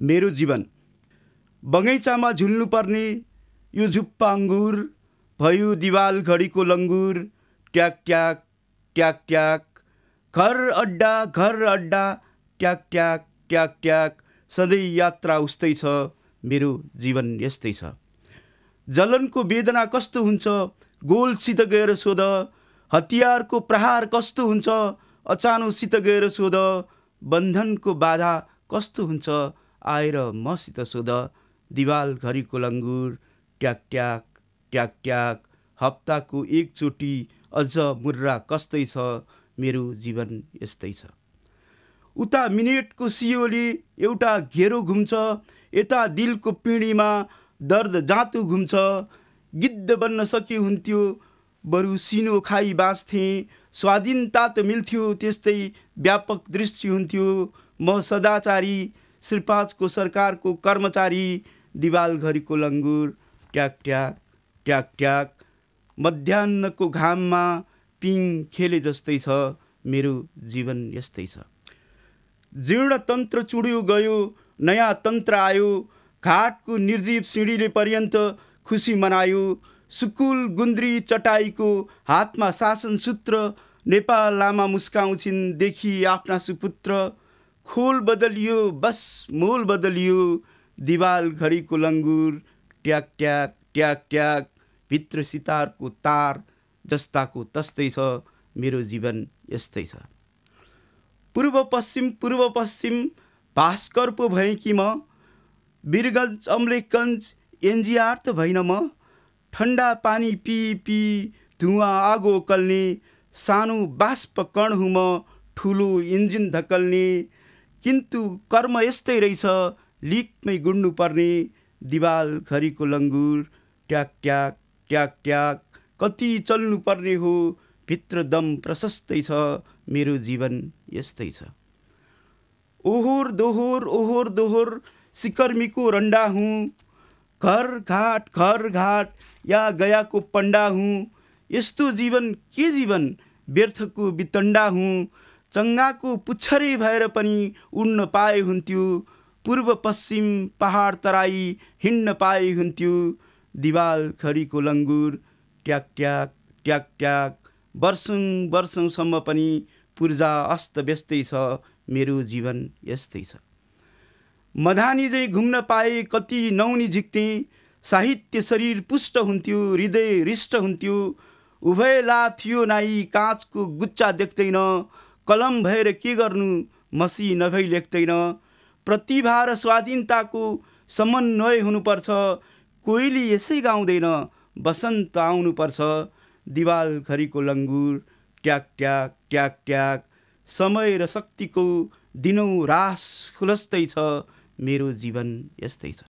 मेरो जीवन बगैँचामा झुल्नुपर्ने यो झुप्पा अङ्गुर भयो दिवाल घडीको लङ्गुर ट्याक ट्याक ट्याक ट्याक घर अड्डा घर अड्डा ट्याक ट्याक ट्याक ट्याक सधैँ यात्रा उस्तै छ मेरो जीवन यस्तै छ जलनको वेदना कस्तो हुन्छ गोलसित गएर सोध हतियारको प्रहार कस्तो हुन्छ अचानोसित गएर सोध बन्धनको बाधा कस्तो हुन्छ आएर मसित सोध दिवाल घरिको लङ्गुर ट्याकट्याक ट्याकट्याक हप्ताको एकचोटि अझ मुर्रा कस्तै छ मेरो जीवन यस्तै छ उता मिनेटको सियोले एउटा घेरो घुम्छ यता दिलको पिँढीमा दर्द जाँतो घुम्छ गिद्ध बन्न सकि हुन्थ्यो बरु सिनो खाइ बाँच्थेँ स्वाधीनता त मिल्थ्यो त्यस्तै व्यापक दृष्टि हुन्थ्यो म सदाचारी श्री पाँचको सरकारको कर्मचारी दिवालघरीको लङ्गुर ट्याक ट्याक ट्याक ट्याक मध्याहको घाममा पिङ खेले जस्तै छ मेरो जीवन यस्तै छ जीर्ण तन्त्र चुड्यो गयो नयाँ तन्त्र आयो घाटको निर्जीव सिँढीले पर्यन्त खुसी मनायो सुकुल गुन्द्री चटाईको हातमा शासन सूत्र नेपाल लामा मुस्काउँछिन् देखि आफ्ना सुपुत्र खोल बदलियो बस मोल बदलियो दिवाल घडीको लङ्गुर ट्याक ट्याक ट्याक ट्याक भित्र सितारको तार जस्ताको तस्तै छ मेरो जीवन यस्तै छ पूर्व पश्चिम पूर्व पश्चिम भास्कर पो भएँ कि म वीरगन्ज अम्लेखगञ्ज एनजिआर त भइनँ म ठन्डा पानी पी पी धुवा आगो कल्ने सानो बाष्प कण हुँ म ठुलो इन्जिन धकल्ने किन्तु कर्म यस्तै रहेछ लिकमै गुड्नुपर्ने दिवाल घरिको लङ्गुर ट्याक ट्याक ट्याक ट्याक कति चल्नुपर्ने हो भित्र दम प्रशस्तै छ मेरो जीवन यस्तै छ ओहोर दोहोर ओहोर दोहोर सिकर्मीको रन्डा हुँ घर घाट घर घाट या गयाको पण्डा हुँ यस्तो जीवन के जीवन व्यर्थको बितण्डा हुँ चङ्गाको पुच्छरी भएर पनि उड्न पाए हुन्थ्यो पूर्व पश्चिम पहाड तराई हिँड्न पाए हुन्थ्यो दिवाल खडीको लङ्गुर ट्याक ट्याक ट्याक ट्याक वर्षौँ वर्षौँसम्म पनि पूर्जा अस्त व्यस्तै छ मेरो जीवन यस्तै छ मधानी चाहिँ घुम्न पाए कति नौनी झिक्थे साहित्य शरीर पुष्ट हुन्थ्यो हृदय रिष्ट हुन्थ्यो उभय ला थियो नाई काँचको गुच्चा देख्दैन कलम भएर के गर्नु मसी नभई लेख्दैन प्रतिभा र स्वाधीनताको समन्वय हुनुपर्छ कोइली यसै गाउँदैन बसन्त आउनुपर्छ दिवालघरिको लङ्गुर ट्याक ट्याक ट्याक ट्याक समय र शक्तिको दिनौ रास खुलस्तै छ मेरो जीवन यस्तै छ